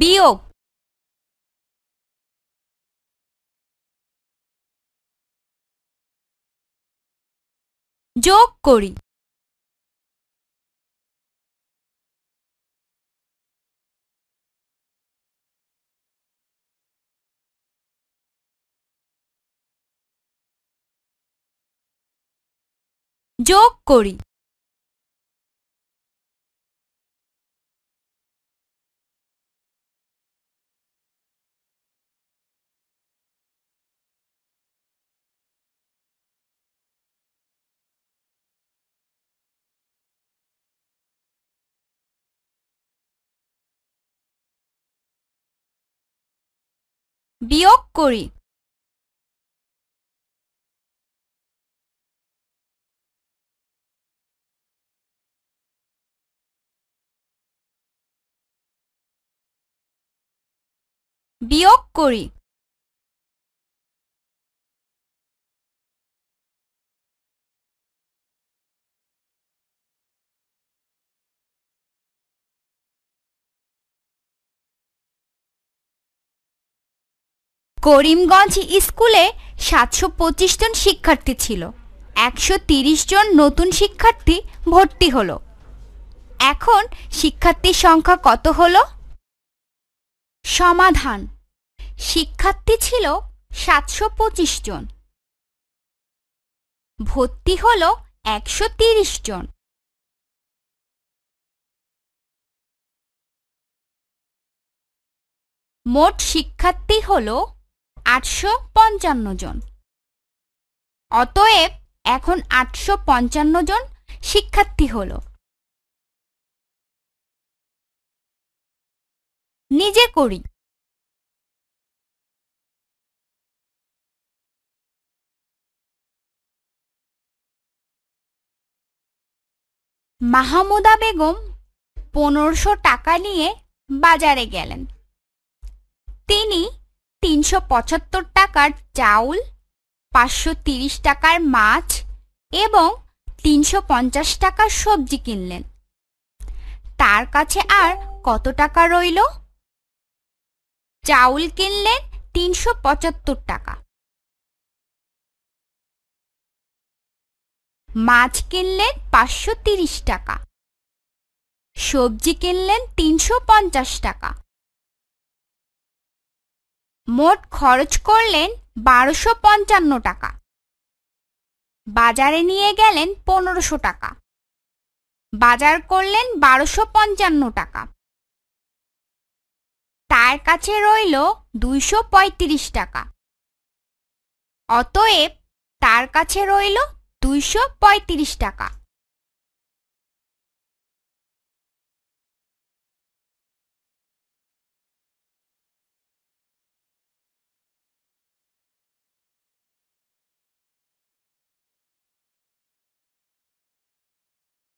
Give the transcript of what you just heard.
বিয়োগ যোগ করি যোগ করি বিয়োগ কৰি বিয়োগ কৰি করিমগঞ্জ স্কুলে সাতশো পঁচিশ জন শিক্ষার্থী ছিল একশো তিরিশ জন নতুন শিক্ষার্থী ভর্তি হলো এখন শিক্ষার্থীর সংখ্যা কত হলো সমাধান শিক্ষার্থী ছিল সাতশো পঁচিশ জন ভর্তি হল একশো তিরিশ জন মোট শিক্ষার্থী হলো আটশো পঞ্চান্ন জন অতএব এখন আটশো পঞ্চান্ন জন শিক্ষার্থী হল নিজে করি মাহমুদা বেগম পনেরোশো টাকা নিয়ে বাজারে গেলেন তিনি তিনশো পঁচাত্তর টাকার চাউল পাঁচশো তিরিশ টাকার মাছ এবং তিনশো পঞ্চাশ টাকার সবজি কিনলেন তার কাছে আর কত টাকা রইল চাউল কিনলেন তিনশো পঁচাত্তর টাকা মাছ কিনলেন পাঁচশো তিরিশ টাকা সবজি কিনলেন তিনশো পঞ্চাশ টাকা মোট খরচ করলেন বারোশো পঞ্চান্ন টাকা বাজারে নিয়ে গেলেন পনেরোশো টাকা বাজার করলেন বারোশো পঞ্চান্ন টাকা তার কাছে রইল দুইশো পঁয়ত্রিশ টাকা অতএব তার কাছে রইল দুইশো পঁয়ত্রিশ টাকা